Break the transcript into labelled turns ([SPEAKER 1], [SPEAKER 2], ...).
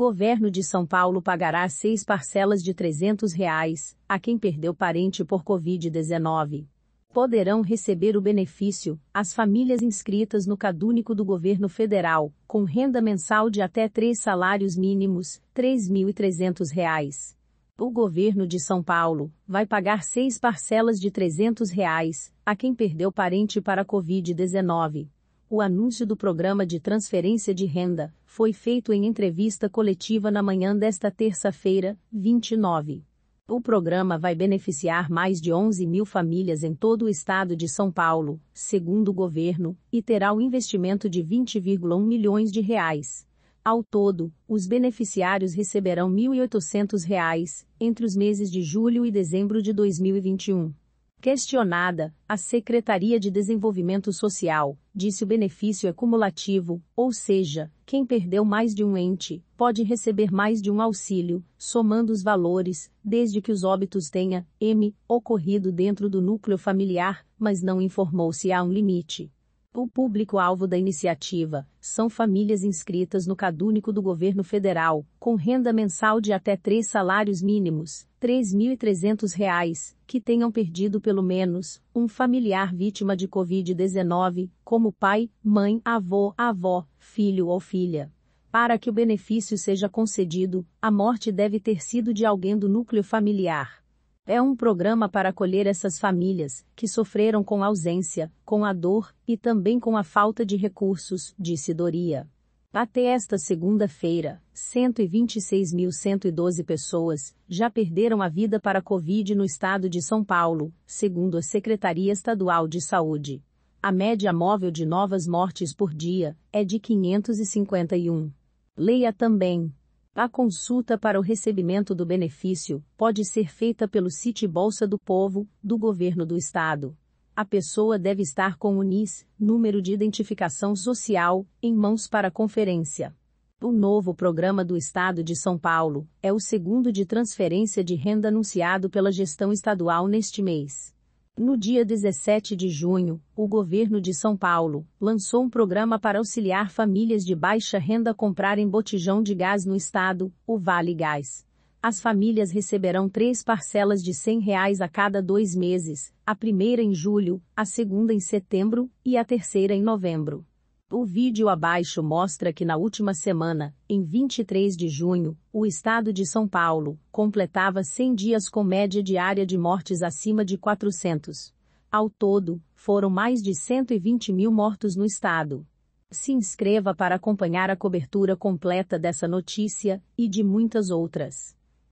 [SPEAKER 1] Governo de São Paulo pagará seis parcelas de R$ 300 reais a quem perdeu parente por Covid-19. Poderão receber o benefício as famílias inscritas no cadúnico do governo federal, com renda mensal de até três salários mínimos, R$ 3.300. O governo de São Paulo vai pagar seis parcelas de R$ 300 reais a quem perdeu parente para Covid-19. O anúncio do programa de transferência de renda foi feito em entrevista coletiva na manhã desta terça-feira, 29. O programa vai beneficiar mais de 11 mil famílias em todo o estado de São Paulo, segundo o governo, e terá um investimento de 20,1 milhões de reais. Ao todo, os beneficiários receberão R$ 1.800 entre os meses de julho e dezembro de 2021. Questionada, a Secretaria de Desenvolvimento Social disse o benefício é cumulativo, ou seja, quem perdeu mais de um ente pode receber mais de um auxílio, somando os valores, desde que os óbitos tenha m ocorrido dentro do núcleo familiar, mas não informou se há um limite. O público-alvo da iniciativa são famílias inscritas no cadúnico do governo federal, com renda mensal de até três salários mínimos, R$ 3.300, que tenham perdido pelo menos um familiar vítima de Covid-19, como pai, mãe, avô, avó, filho ou filha. Para que o benefício seja concedido, a morte deve ter sido de alguém do núcleo familiar. É um programa para acolher essas famílias, que sofreram com a ausência, com a dor e também com a falta de recursos, disse Doria. Até esta segunda-feira, 126.112 pessoas já perderam a vida para a Covid no estado de São Paulo, segundo a Secretaria Estadual de Saúde. A média móvel de novas mortes por dia é de 551. Leia também. A consulta para o recebimento do benefício pode ser feita pelo Site Bolsa do Povo, do Governo do Estado a pessoa deve estar com o NIS, número de identificação social, em mãos para conferência. O novo programa do Estado de São Paulo é o segundo de transferência de renda anunciado pela gestão estadual neste mês. No dia 17 de junho, o governo de São Paulo lançou um programa para auxiliar famílias de baixa renda comprarem botijão de gás no estado, o Vale Gás as famílias receberão três parcelas de R$ 100 reais a cada dois meses, a primeira em julho, a segunda em setembro e a terceira em novembro. O vídeo abaixo mostra que na última semana, em 23 de junho, o estado de São Paulo completava 100 dias com média diária de mortes acima de 400. Ao todo, foram mais de 120 mil mortos no estado. Se inscreva para acompanhar a cobertura completa dessa notícia e de muitas outras.